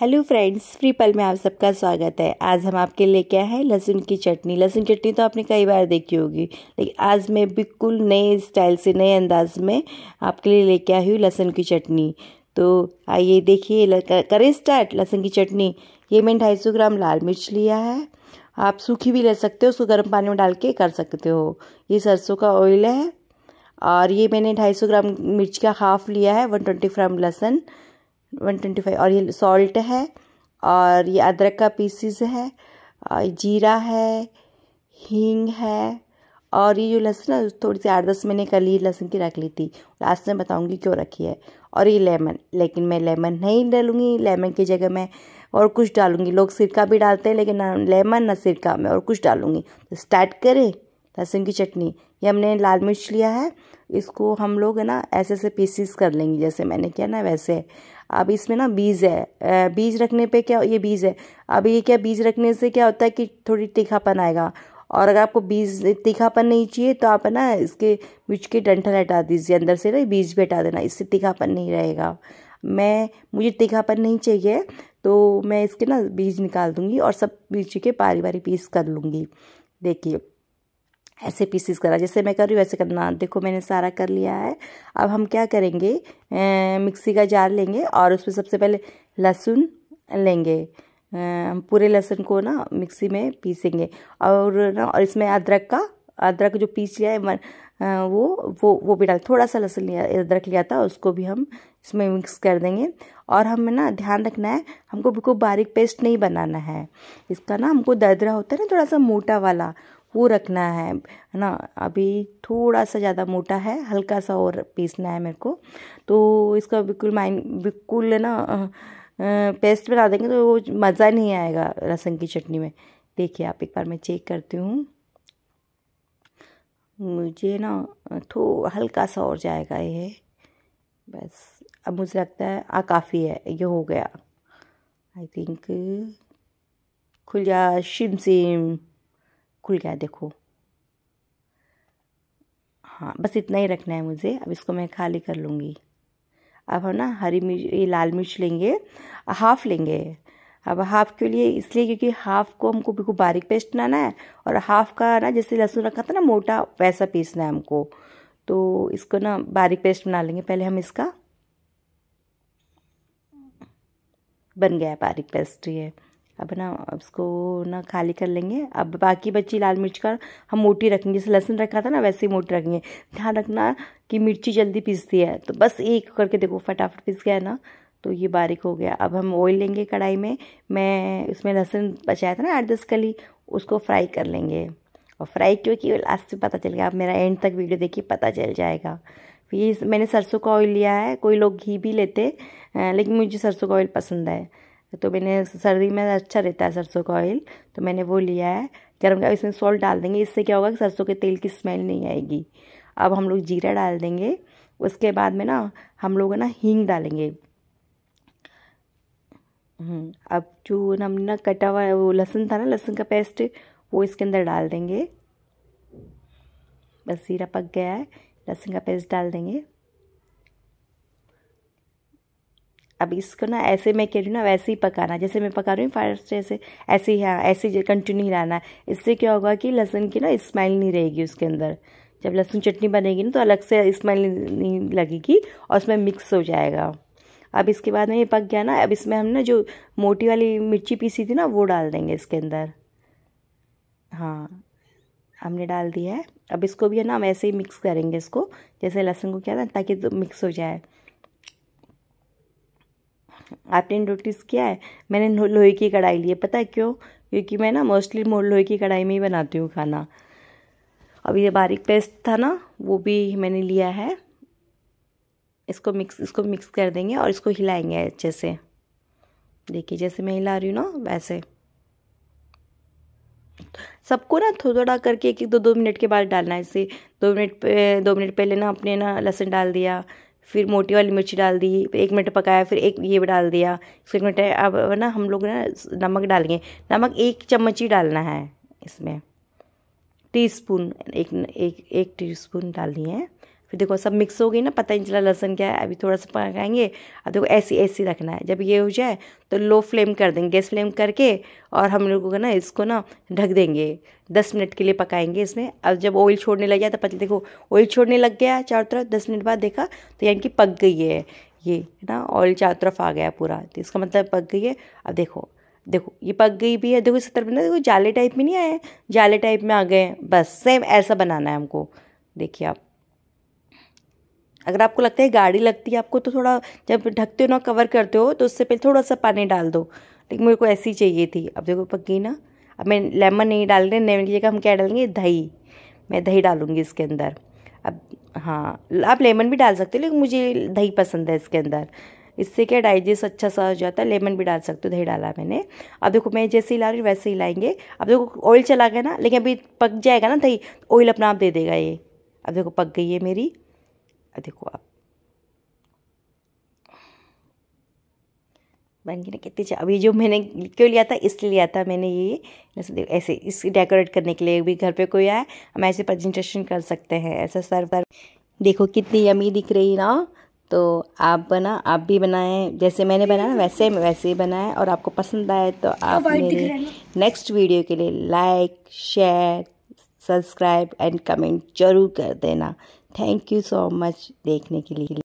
hello friends free पल में आप सबका स्वागत है आज हम आपके लिए क्या है लहसुन की चटनी लहसुन चटनी तो आपने कई बार देखी होगी लेकिन आज मैं बिल्कुल नए स्टाइल से नए अंदाज में आपके लिए लेके आई हूँ लहसुन की चटनी तो आइए देखिए करें स्टार्ट लहसुन की चटनी ये मैंने ढाई सौ ग्राम लाल मिर्च लिया है आप सूखी भी ले सकते हो उसको गर्म पानी में डाल के कर सकते हो ये सरसों का ऑयल है और ये मैंने ढाई सौ ग्राम मिर्च का हाफ लिया है वन ट्वेंटी ग्राम लहसुन वन ट्वेंटी फाइव और ये सॉल्ट है और ये अदरक का पीसीस है और जीरा है हींग है और ये जो लहसुन थोड़ी सी आठ दस महीने का ली लहसुन की रख ली थी लास्ट में बताऊंगी क्यों रखी है और ये लेमन लेकिन मैं लेमन नहीं डालूँगी लेमन की जगह मैं और कुछ डालूँगी लोग सिरका भी डालते हैं लेकिन ना लेमन ना सिरका मैं और कुछ डालूँगी तो स्टार्ट करें लहसुन की चटनी ये हमने लाल मिर्च लिया है इसको हम लोग है ना ऐसे ऐसे पीसीस कर लेंगे जैसे मैंने किया ना वैसे अब इसमें ना बीज है बीज रखने पे क्या ये बीज है अब ये क्या बीज रखने से क्या होता है कि थोड़ी तीखापन आएगा और अगर आपको बीज तीखापन नहीं चाहिए तो आप है ना इसके बीच के डंठल हटा दीजिए अंदर से ना बीज भी हटा देना इससे तीखापन नहीं रहेगा मैं मुझे तीखापन नहीं चाहिए तो मैं इसके ना बीज निकाल दूंगी और सब बीज के पारी बारी पीस कर लूँगी देखिए ऐसे पीसीस करा जैसे मैं कर रही हूँ ऐसे करना देखो मैंने सारा कर लिया है अब हम क्या करेंगे ए, मिक्सी का जार लेंगे और उसमें सबसे पहले लहसुन लेंगे हम पूरे लहसुन को ना मिक्सी में पीसेंगे और ना और इसमें अदरक का अदरक जो पीस लिया है मन, वो वो वो भी डाल थोड़ा सा लहसुन लिया अदरक लिया था उसको भी हम इसमें मिक्स कर देंगे और हमें ना ध्यान रखना है हमको बिल्कुल बारीक पेस्ट नहीं बनाना है इसका ना हमको दरदरा होता है ना थोड़ा सा मोटा वाला वो रखना है ना अभी थोड़ा सा ज़्यादा मोटा है हल्का सा और पीसना है मेरे को तो इसका बिल्कुल माइंड बिल्कुल ना पेस्ट बना देंगे तो वो मज़ा नहीं आएगा लहसुन की चटनी में देखिए आप एक बार मैं चेक करती हूँ मुझे ना थो हल्का सा और जाएगा ये बस अब मुझे लगता है आ काफ़ी है ये हो गया आई थिंक खुल जा शिम सिम खुल गया देखो हाँ बस इतना ही रखना है मुझे अब इसको मैं खाली कर लूँगी अब हम ना हरी मिर्च ये लाल मिर्च लेंगे हाफ लेंगे अब हाफ के लिए इसलिए क्योंकि हाफ को हमको बिल्कुल बारीक पेस्ट बनाना है और हाफ का ना जैसे लहसुन रखा था ना मोटा वैसा पीसना है हमको तो इसको ना बारीक पेस्ट बना लेंगे पहले हम इसका बन गया है बारीक पेस्ट ये अब ना उसको ना खाली कर लेंगे अब बाकी बच्ची लाल मिर्च का हम मोटी रखेंगे जैसे लहसुन रखा था ना वैसे ही मोटी रखेंगे ध्यान रखना कि मिर्ची जल्दी पीसती है तो बस एक करके देखो फटाफट पीस गया ना तो ये बारीक हो गया अब हम ऑयल लेंगे कढ़ाई में मैं उसमें लहसुन बचाया था ना आठ दस कली उसको फ्राई कर लेंगे और फ्राई क्योंकि लास्ट में पता चल गया अब मेरा एंड तक वीडियो देखिए पता चल जाएगा तो ये मैंने सरसों का ऑयल लिया है कोई लोग घी भी लेते लेकिन मुझे सरसों का ऑयल पसंद है तो मैंने सर्दी में अच्छा रहता है सरसों का ऑयल तो मैंने वो लिया है गर्म का इसमें सॉल्ट डाल देंगे इससे क्या होगा कि सरसों के तेल की स्मेल नहीं आएगी अब हम लोग जीरा डाल देंगे उसके बाद में ना हम लोग ना हींग डालेंगे हम्म, अब जो हम ना कटा हुआ वो लहसुन था ना लहसुन का पेस्ट वो इसके अंदर डाल देंगे बस जीरा पक गया है लहसुन का पेस्ट डाल देंगे अब इसको ना ऐसे मैं कह रही हूँ ना वैसे ही पकाना जैसे मैं पका रही हूँ फास्ट से ऐसे ही हाँ ऐसे ही कंटिन्यू ही रहना इससे क्या होगा कि लहसुन की ना स्मेल नहीं रहेगी उसके अंदर जब लहसुन चटनी बनेगी ना तो अलग से स्मेल नहीं लगेगी और उसमें मिक्स हो जाएगा अब इसके बाद में ये पक गया ना अब इसमें हम ना जो मोटी वाली मिर्ची पीसी थी ना वो डाल देंगे इसके अंदर हाँ हमने डाल दिया है अब इसको भी है ना हम ऐसे ही मिक्स करेंगे इसको जैसे लहसुन को क्या था ताकि तो मिक्स हो जाए आपने नोटिस किया है मैंने लोहे की कढ़ाई ली है पता है क्यों क्योंकि मैं ना मोस्टली लोहे की कढ़ाई में ही बनाती हूँ खाना अब ये बारीक पेस्ट था ना वो भी मैंने लिया है इसको मिक्स इसको मिक्स कर देंगे और इसको हिलाएंगे अच्छे से देखिए जैसे मैं हिला रही हूँ ना वैसे सबको ना थोड़ा थोड़ा करके एक एक दो दो मिनट के बाद डालना है इसे दो मिनट पे दो मिनट पहले ना अपने ना लहसुन डाल दिया फिर मोटी वाली मिर्ची डाल दी फिर एक मिनट पकाया फिर एक ये डाल दिया फिर एक मिनट अब ना हम लोग ना नमक डालेंगे नमक एक चम्मच ही डालना है इसमें टीस्पून एक एक एक टीस्पून डालनी है फिर देखो सब मिक्स हो गई ना पता नहीं चला लहसन क्या है अभी थोड़ा सा पकाएंगे अब देखो ऐसी ऐसी रखना है जब ये हो जाए तो लो फ्लेम कर देंगे गैस फ्लेम करके और हम लोगों का ना इसको ना ढक देंगे दस मिनट के लिए पकाएंगे इसमें अब जब ऑयल छोड़ने लग गया तो पता देखो ऑयल छोड़ने लग गया चारों तरफ दस मिनट बाद देखा तो यानी कि पक गई है ये है ना ऑयल चारों तरफ आ गया पूरा तो इसका मतलब पक गई है अब देखो देखो ये पक गई भी है देखो इस तरफ ना देखो जाले टाइप में नहीं आए जाले टाइप में आ गए बस सेम ऐसा बनाना है हमको देखिए आप अगर आपको लगता है गाड़ी लगती है आपको तो थोड़ा जब ढकते हो ना कवर करते हो तो उससे पहले थोड़ा सा पानी डाल दो लेकिन मेरे को ऐसी चाहिए थी अब देखो पकी ना अब मैं लेमन नहीं डाल रहे लेमन की जगह हम क्या डालेंगे दही मैं दही डालूँगी इसके अंदर अब हाँ आप लेमन भी डाल सकते हो लेकिन मुझे दही पसंद है इसके अंदर इससे क्या डाइजेस्ट अच्छा सा हो जाता है लेमन भी डाल सकते हो दही डाला मैंने अब देखो मैं जैसे हिला रही वैसे ही लाएंगे अब देखो ऑयल चला गया ना लेकिन अभी पक जाएगा ना दही ऑयल तो अपना आप दे देगा ये अब देखो पक गई है मेरी देखो आप बन गया ना कितनी अभी जो मैंने क्यों लिया था इसलिए लिया था मैंने ये ऐसे इस डेकोरेट करने के लिए भी घर पे कोई आए हम ऐसे प्रेजेंटेशन कर सकते हैं ऐसा सर पर देखो कितनी यमी दिख रही ना तो आप बना आप भी बनाएं जैसे मैंने बनाया वैसे वैसे ही बनाएं और आपको पसंद आए तो आप मेरे नेक्स्ट वीडियो के लिए like share subscribe and comment जरूर कर देना थैंक यू सो मच देखने के लिए